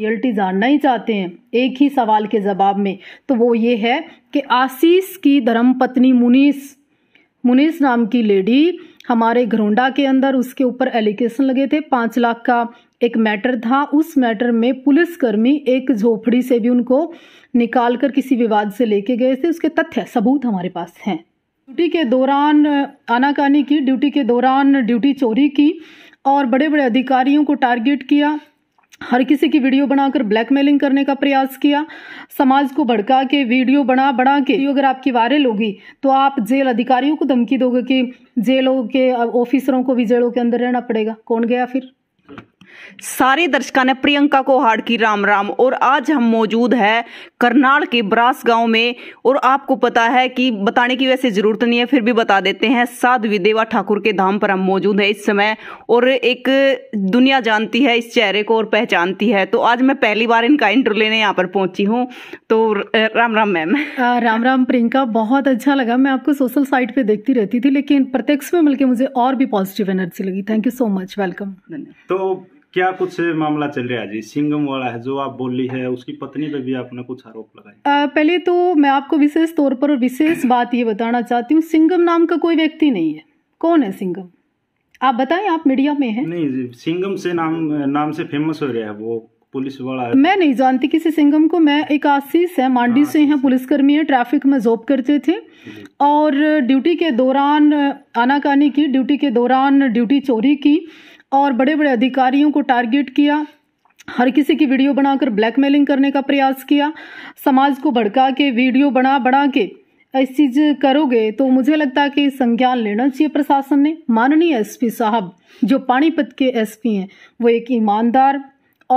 Reality जानना ही चाहते हैं एक ही सवाल के जवाब में तो वो ये है कि आशीष की धर्मपत्नी मुनीस मुनीस नाम की लेडी हमारे घरोंडा के अंदर उसके ऊपर एलिगेशन लगे थे पाँच लाख का एक मैटर था उस मैटर में पुलिसकर्मी एक झोपड़ी से भी उनको निकाल कर किसी विवाद से लेके गए थे उसके तथ्य सबूत हमारे पास हैं ड्यूटी के दौरान आनाकानी की ड्यूटी के दौरान ड्यूटी चोरी की और बड़े बड़े अधिकारियों को टारगेट किया हर किसी की वीडियो बनाकर ब्लैकमेलिंग करने का प्रयास किया समाज को भड़का के वीडियो बना बना के अगर आपकी वायरल होगी तो आप जेल अधिकारियों को धमकी दोगे कि जेलों के ऑफिसरों को भी जेलों के अंदर रहना पड़ेगा कौन गया फिर सारे दर्शकों ने प्रियंका को हार की राम राम और आज हम मौजूद है करनाल के ब्रास गांव में और आपको पता है कि बताने की वैसे ज़रूरत नहीं है फिर भी बता देते हैं साध्वी देवा ठाकुर के धाम पर हम मौजूद है इस समय और एक दुनिया जानती है इस चेहरे को और पहचानती है तो आज मैं पहली बार इनका इंटरव्यू लेने यहाँ पर पहुंची हूँ तो राम राम मैम राम राम प्रियंका बहुत अच्छा लगा मैं आपको सोशल साइट पर देखती रहती थी लेकिन प्रत्यक्ष में मिलकर मुझे और भी पॉजिटिव एनर्जी लगी thank you so much welcome तो क्या कुछ मामला चल रहा है जी सिंगम वाला है जो आप बोली है उसकी पत्नी पे भी आपने कुछ आरोप लगाया पहले तो मैं आपको विशेष तौर पर और विशेष बात ये बताना चाहती हूँ सिंगम नाम का कोई व्यक्ति नहीं है कौन है सिंगम आप बताएं आप मीडिया में हैं नहीं सिंगम से नाम नाम से फेमस हो रहा है वो पुलिस वाला है मैं नहीं जानती किसी सिंगम को मैं एक आशीष है मांडी से हैं पुलिसकर्मी है ट्रैफिक में जॉब करते थे और ड्यूटी के दौरान आनाकानी की ड्यूटी के दौरान ड्यूटी चोरी की और बड़े बड़े अधिकारियों को टारगेट किया हर किसी की वीडियो बनाकर ब्लैकमेलिंग करने का प्रयास किया समाज को भड़का के वीडियो बना बना के ऐसी चीज करोगे तो मुझे लगता है कि संज्ञान लेना चाहिए प्रशासन ने माननीय एसपी साहब जो पानीपत के एसपी हैं वो एक ईमानदार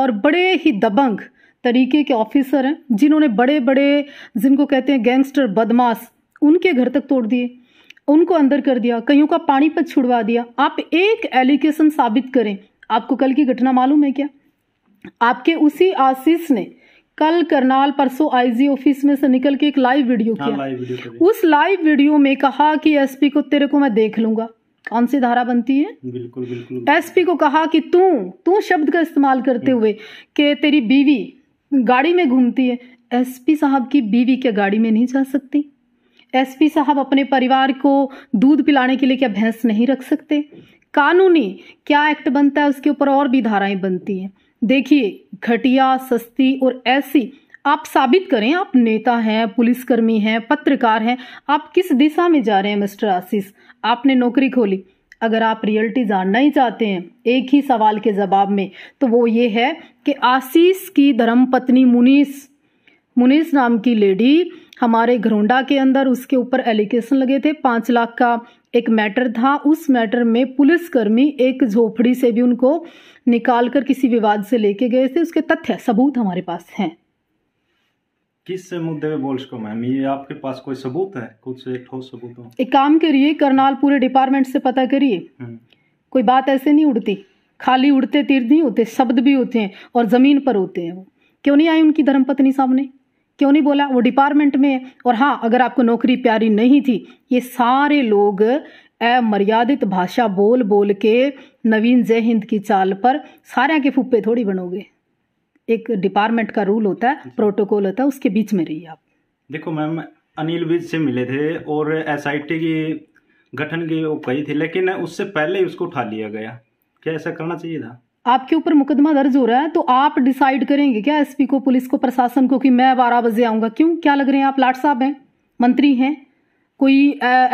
और बड़े ही दबंग तरीके के ऑफिसर हैं जिन्होंने बड़े बड़े जिनको कहते हैं गैंगस्टर बदमाश उनके घर तक तोड़ दिए उनको अंदर कर दिया कईयों का पानी पर छुड़वा दिया आप एक एलिगेशन साबित करें आपको कल की घटना मालूम है क्या आपके उसी आशीष ने कल करनाल परसों आईजी ऑफिस में से निकल के एक लाइव हाँ, वीडियो किया हाँ, लाइव वीडियो उस लाइव वीडियो में कहा कि एसपी को तेरे को मैं देख लूंगा कौन सी धारा बनती है बिल्कुल बिल्कुल एसपी को कहा कि तू तू शब्द का इस्तेमाल करते हुए कि तेरी बीवी गाड़ी में घूमती है एसपी साहब की बीवी क्या गाड़ी में नहीं जा सकती एसपी साहब अपने परिवार को दूध पिलाने के लिए क्या भैंस नहीं रख सकते कानूनी क्या एक्ट बनता है उसके ऊपर और भी धाराएं बनती हैं देखिए घटिया सस्ती और ऐसी आप साबित करें आप नेता हैं पुलिसकर्मी हैं पत्रकार हैं आप किस दिशा में जा रहे हैं मिस्टर आशीष आपने नौकरी खोली अगर आप रियलिटी जानना ही चाहते हैं एक ही सवाल के जवाब में तो वो ये है कि आशीष की धर्मपत्नी मुनीस मुनीस नाम की लेडी हमारे घरोंडा के अंदर उसके ऊपर एलिगेशन लगे थे पांच लाख का एक मैटर था उस मैटर में पुलिसकर्मी एक झोपड़ी से भी उनको निकाल कर किसी विवाद से लेके गए थे उसके तथ्य सबूत हमारे पास हैं किस मुद्दे पे बोल सको मैम ये आपके पास कोई सबूत है कुछ एक ठोस सबूत हो एक काम करिए करनाल पूरे डिपार्टमेंट से पता करिए हम्म। कोई बात ऐसे नहीं उड़ती खाली उड़ते तीर नहीं होते शब्द भी होते हैं और जमीन पर होते हैं वो क्यों नहीं आई उनकी धर्मपत्नी सामने क्यों नहीं बोला वो डिपार्टमेंट में और हाँ अगर आपको नौकरी प्यारी नहीं थी ये सारे लोग अमर्यादित भाषा बोल बोल के नवीन जय हिंद की चाल पर सारे के फुप्पे थोड़ी बनोगे एक डिपार्टमेंट का रूल होता है प्रोटोकॉल होता है उसके बीच में रहिए आप देखो मैम अनिल विज से मिले थे और एस की गठन की वो कही थी लेकिन उससे पहले ही उसको उठा लिया गया क्या ऐसा करना चाहिए था आपके ऊपर मुकदमा दर्ज हो रहा है तो आप डिसाइड करेंगे क्या एसपी को पुलिस को प्रशासन को कि मैं बारह बजे आऊँगा क्यों क्या लग रहे हैं आप लाट साहब हैं मंत्री हैं कोई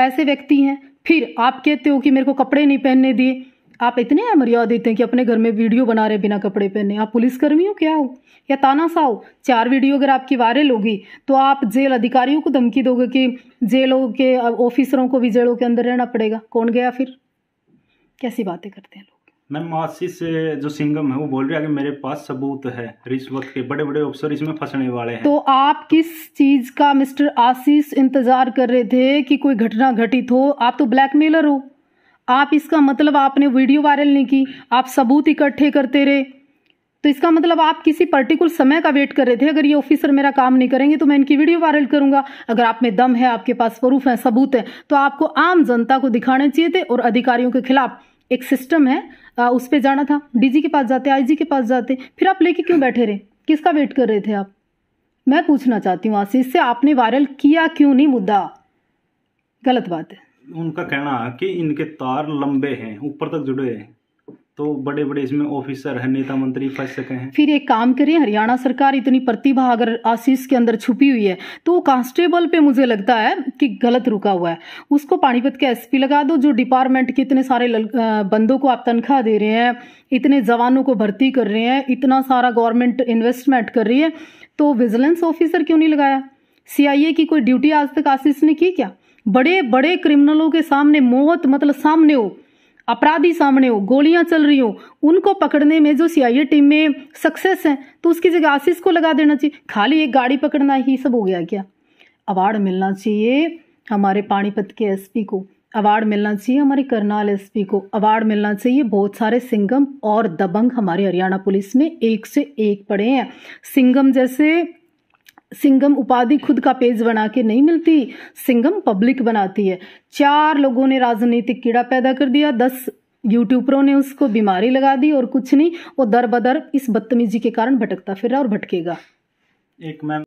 ऐसे व्यक्ति हैं फिर आप कहते हो कि मेरे को कपड़े नहीं पहनने दिए आप इतने मर्यादा देते हैं कि अपने घर में वीडियो बना रहे बिना कपड़े पहने आप पुलिसकर्मी हो क्या हो या तानासा हो चार वीडियो अगर आपकी वायरल होगी तो आप जेल अधिकारियों को धमकी दोगे कि जेलों के ऑफिसरों को भी जेलों के अंदर रहना पड़ेगा कौन गया फिर कैसी बातें करते हैं लोग मैम आशीष जो सिंगम है वो बोल रहे हैं कि मेरे पास सबूत है रिश्वत के बड़े बड़े अफसर इसमें फंसने वाले हैं तो आप किस चीज का मिस्टर आशीष इंतजार कर रहे थे कि कोई घटना घटित हो आप तो ब्लैकमेलर हो आप इसका मतलब आपने वीडियो वायरल नहीं की आप सबूत इकट्ठे करते रहे तो इसका मतलब आप किसी पर्टिकुलर समय का वेट कर रहे थे अगर ये ऑफिसर मेरा काम नहीं करेंगे तो मैं इनकी वीडियो वायरल करूंगा अगर आप में दम है आपके पास स्वरूप है सबूत है तो आपको आम जनता को दिखाने चाहिए थे और अधिकारियों के खिलाफ एक सिस्टम है आ, उस पर जाना था डीजी के पास जाते आईजी के पास जाते फिर आप लेके क्यों बैठे रहे किसका वेट कर रहे थे आप मैं पूछना चाहती हूँ आशीष से आपने वायरल किया क्यों नहीं मुद्दा गलत बात है उनका कहना कि इनके तार लंबे हैं ऊपर तक जुड़े हैं तो बड़े बड़े इसमें ऑफिसर है नेता मंत्री फंस सके हैं फिर एक काम करें हरियाणा सरकार इतनी प्रतिभा अगर आशीष के अंदर छुपी हुई है तो वो कांस्टेबल पे मुझे लगता है कि गलत रुका हुआ है उसको पानीपत के एसपी लगा दो जो डिपार्टमेंट के इतने सारे बंदों को आप तनख्वाह दे रहे हैं इतने जवानों को भर्ती कर रहे हैं इतना सारा गवर्नमेंट इन्वेस्टमेंट कर रही है तो विजिलेंस ऑफिसर क्यों नहीं लगाया सीआईए की कोई ड्यूटी आज तक आशीष ने की क्या बड़े बड़े क्रिमिनलों के सामने मौत मतलब सामने हो अपराधी सामने हो गोलियां चल रही हो उनको पकड़ने में जो सी टीम में सक्सेस है तो उसकी जगह आशीष को लगा देना चाहिए खाली एक गाड़ी पकड़ना ही सब हो गया क्या अवार्ड मिलना चाहिए हमारे पानीपत के एसपी को अवार्ड मिलना चाहिए हमारे करनाल एसपी को अवार्ड मिलना चाहिए बहुत सारे सिंगम और दबंग हमारे हरियाणा पुलिस में एक से एक पड़े हैं सिंगम जैसे सिंगम उपाधि खुद का पेज बना के नहीं मिलती सिंगम पब्लिक बनाती है चार लोगों ने राजनीतिक कीड़ा पैदा कर दिया दस यूट्यूबरों ने उसको बीमारी लगा दी और कुछ नहीं वो दर बदर इस बदतमीजी के कारण भटकता फिर और भटकेगा एक मैम